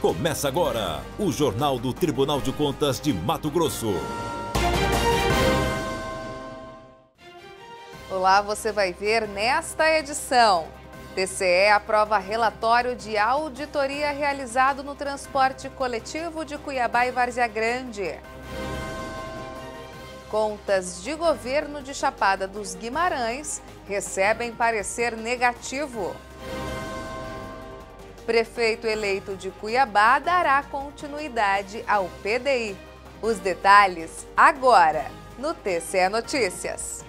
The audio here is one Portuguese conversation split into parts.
Começa agora o Jornal do Tribunal de Contas de Mato Grosso. Olá, você vai ver nesta edição. TCE aprova relatório de auditoria realizado no transporte coletivo de Cuiabá e Várzea Grande. Contas de governo de Chapada dos Guimarães recebem parecer negativo. Prefeito eleito de Cuiabá dará continuidade ao PDI. Os detalhes agora no TCE Notícias.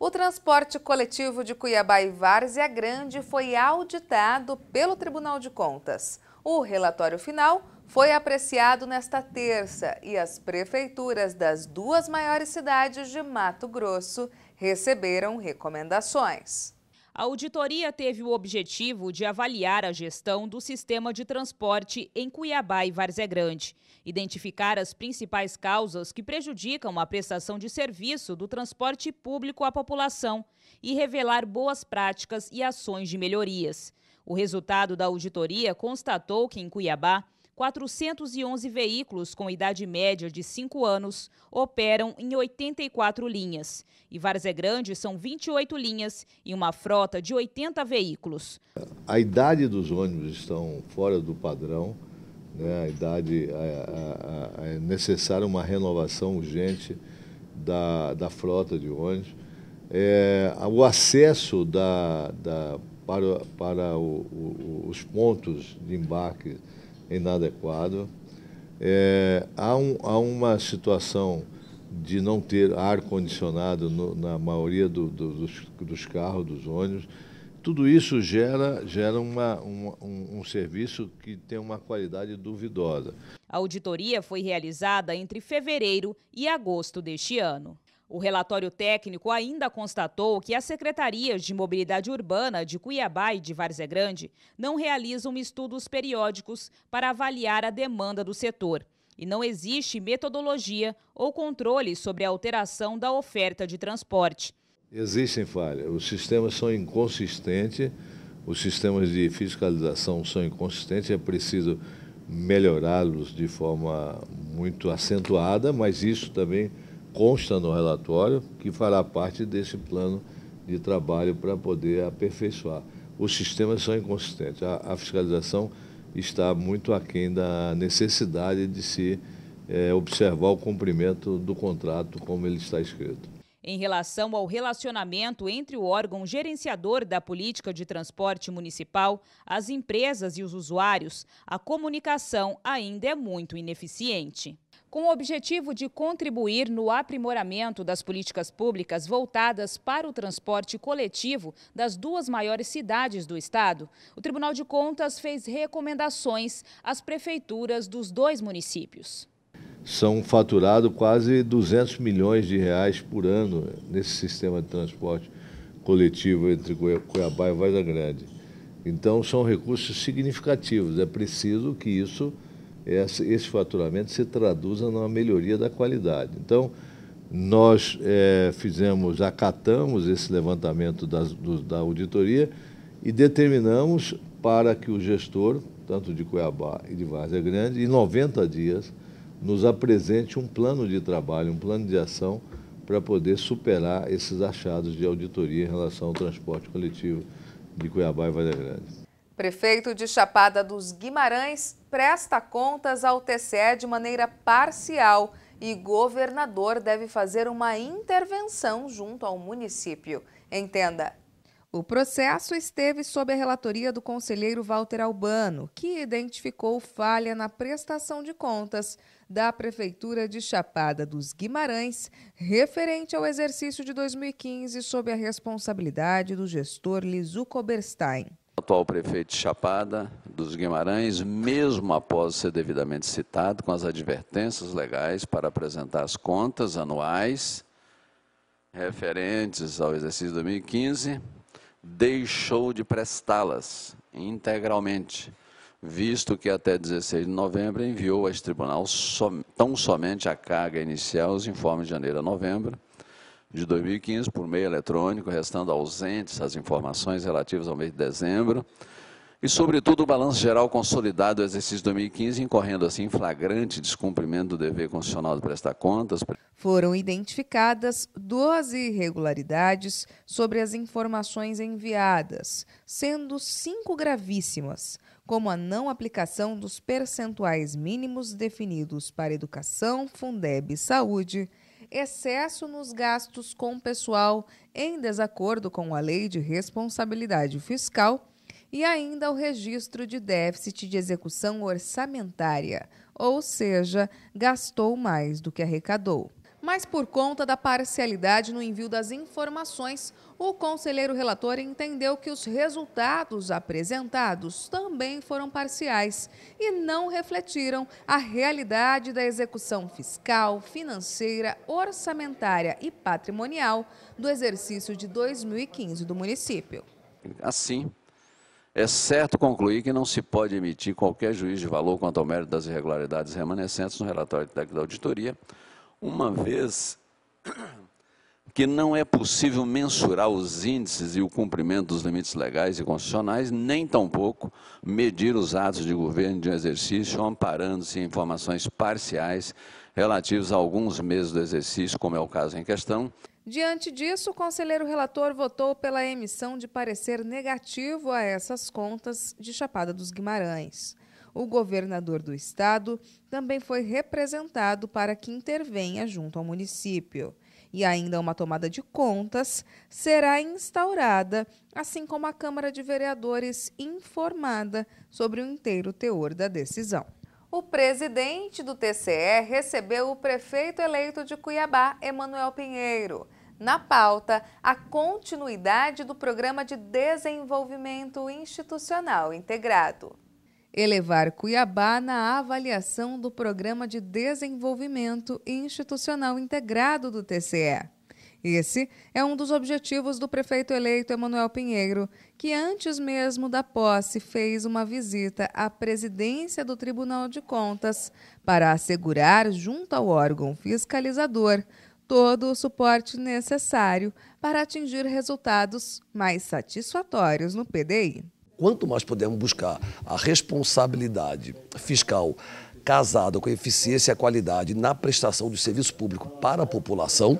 O transporte coletivo de Cuiabá e Várzea Grande foi auditado pelo Tribunal de Contas. O relatório final foi apreciado nesta terça e as prefeituras das duas maiores cidades de Mato Grosso receberam recomendações. A auditoria teve o objetivo de avaliar a gestão do sistema de transporte em Cuiabá e Várzea Grande, identificar as principais causas que prejudicam a prestação de serviço do transporte público à população e revelar boas práticas e ações de melhorias. O resultado da auditoria constatou que em Cuiabá, 411 veículos com idade média de 5 anos operam em 84 linhas. E Várzea é Grande são 28 linhas e uma frota de 80 veículos. A idade dos ônibus estão fora do padrão. Né? A idade a, a, a, é necessária uma renovação urgente da, da frota de ônibus. É, o acesso da, da, para, para o, o, os pontos de embarque inadequado. É, há, um, há uma situação de não ter ar-condicionado na maioria do, do, dos, dos, carros, dos ônibus. Tudo isso gera, gera uma, um, um serviço que tem uma qualidade duvidosa. A auditoria foi realizada entre fevereiro e agosto deste ano. O relatório técnico ainda constatou que as secretarias de mobilidade urbana de Cuiabá e de Várzea Grande não realizam estudos periódicos para avaliar a demanda do setor e não existe metodologia ou controle sobre a alteração da oferta de transporte. Existem falhas, os sistemas são inconsistentes, os sistemas de fiscalização são inconsistentes, é preciso melhorá-los de forma muito acentuada, mas isso também consta no relatório, que fará parte desse plano de trabalho para poder aperfeiçoar. Os sistemas são inconsistentes. A, a fiscalização está muito aquém da necessidade de se é, observar o cumprimento do contrato como ele está escrito. Em relação ao relacionamento entre o órgão gerenciador da política de transporte municipal, as empresas e os usuários, a comunicação ainda é muito ineficiente com o objetivo de contribuir no aprimoramento das políticas públicas voltadas para o transporte coletivo das duas maiores cidades do estado, o Tribunal de Contas fez recomendações às prefeituras dos dois municípios. São faturados quase 200 milhões de reais por ano nesse sistema de transporte coletivo entre Cuiabá e Vaza Grande. Então, são recursos significativos. É preciso que isso esse faturamento se traduza numa melhoria da qualidade. Então, nós é, fizemos, acatamos esse levantamento das, do, da auditoria e determinamos para que o gestor, tanto de Cuiabá e de Várzea Grande, em 90 dias, nos apresente um plano de trabalho, um plano de ação para poder superar esses achados de auditoria em relação ao transporte coletivo de Cuiabá e Várzea Grande. Prefeito de Chapada dos Guimarães presta contas ao TCE de maneira parcial e governador deve fazer uma intervenção junto ao município. Entenda. O processo esteve sob a relatoria do conselheiro Walter Albano, que identificou falha na prestação de contas da Prefeitura de Chapada dos Guimarães referente ao exercício de 2015 sob a responsabilidade do gestor Lizu Koberstein atual prefeito de Chapada dos Guimarães, mesmo após ser devidamente citado, com as advertências legais para apresentar as contas anuais referentes ao exercício 2015, deixou de prestá-las integralmente, visto que até 16 de novembro enviou ao tribunal som, tão somente a carga inicial, os informes de janeiro a novembro, de 2015 por meio eletrônico, restando ausentes as informações relativas ao mês de dezembro, e, sobretudo, o balanço geral consolidado do exercício 2015, incorrendo assim em flagrante descumprimento do dever constitucional de prestar contas. Foram identificadas 12 irregularidades sobre as informações enviadas, sendo cinco gravíssimas, como a não aplicação dos percentuais mínimos definidos para educação, Fundeb e saúde excesso nos gastos com pessoal em desacordo com a Lei de Responsabilidade Fiscal e ainda o registro de déficit de execução orçamentária, ou seja, gastou mais do que arrecadou mas por conta da parcialidade no envio das informações, o conselheiro relator entendeu que os resultados apresentados também foram parciais e não refletiram a realidade da execução fiscal, financeira, orçamentária e patrimonial do exercício de 2015 do município. Assim, é certo concluir que não se pode emitir qualquer juízo de valor quanto ao mérito das irregularidades remanescentes no relatório da auditoria uma vez que não é possível mensurar os índices e o cumprimento dos limites legais e constitucionais, nem tampouco medir os atos de governo de um exercício amparando-se em informações parciais relativas a alguns meses do exercício, como é o caso em questão. Diante disso, o conselheiro relator votou pela emissão de parecer negativo a essas contas de Chapada dos Guimarães. O governador do estado também foi representado para que intervenha junto ao município. E ainda uma tomada de contas será instaurada, assim como a Câmara de Vereadores informada sobre o inteiro teor da decisão. O presidente do TCE recebeu o prefeito eleito de Cuiabá, Emanuel Pinheiro. Na pauta, a continuidade do Programa de Desenvolvimento Institucional Integrado elevar Cuiabá na avaliação do Programa de Desenvolvimento Institucional Integrado do TCE. Esse é um dos objetivos do prefeito eleito Emanuel Pinheiro, que antes mesmo da posse fez uma visita à presidência do Tribunal de Contas para assegurar, junto ao órgão fiscalizador, todo o suporte necessário para atingir resultados mais satisfatórios no PDI. Quanto mais pudermos buscar a responsabilidade fiscal casada com a eficiência e a qualidade na prestação do serviço público para a população,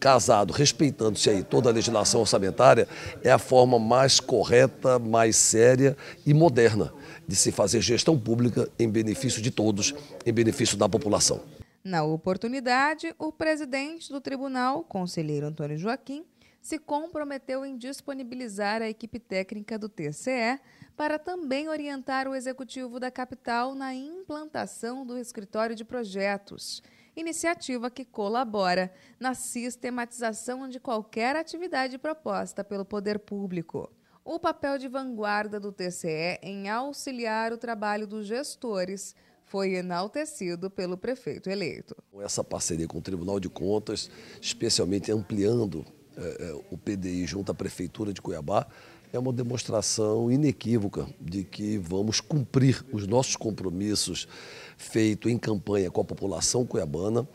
casado, respeitando-se aí toda a legislação orçamentária, é a forma mais correta, mais séria e moderna de se fazer gestão pública em benefício de todos, em benefício da população. Na oportunidade, o presidente do tribunal, conselheiro Antônio Joaquim, se comprometeu em disponibilizar a equipe técnica do TCE para também orientar o executivo da capital na implantação do escritório de projetos, iniciativa que colabora na sistematização de qualquer atividade proposta pelo poder público. O papel de vanguarda do TCE em auxiliar o trabalho dos gestores foi enaltecido pelo prefeito eleito. Essa parceria com o Tribunal de Contas, especialmente ampliando é, é, o PDI junto à Prefeitura de Cuiabá é uma demonstração inequívoca de que vamos cumprir os nossos compromissos feito em campanha com a população cuiabana,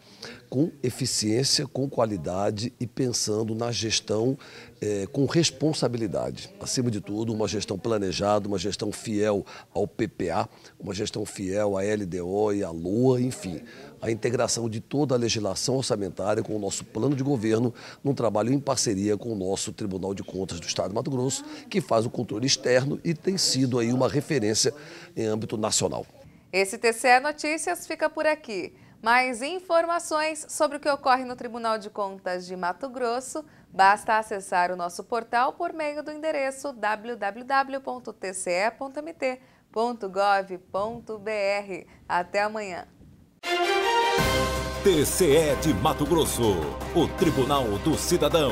com eficiência, com qualidade e pensando na gestão é, com responsabilidade. Acima de tudo, uma gestão planejada, uma gestão fiel ao PPA, uma gestão fiel à LDO e à LOA, enfim, a integração de toda a legislação orçamentária com o nosso plano de governo, num trabalho em parceria com o nosso Tribunal de Contas do Estado de Mato Grosso, que faz o controle externo e tem sido aí uma referência em âmbito nacional. Esse TCE Notícias fica por aqui. Mais informações sobre o que ocorre no Tribunal de Contas de Mato Grosso, basta acessar o nosso portal por meio do endereço www.tce.mt.gov.br. Até amanhã. TCE de Mato Grosso, o Tribunal do Cidadão.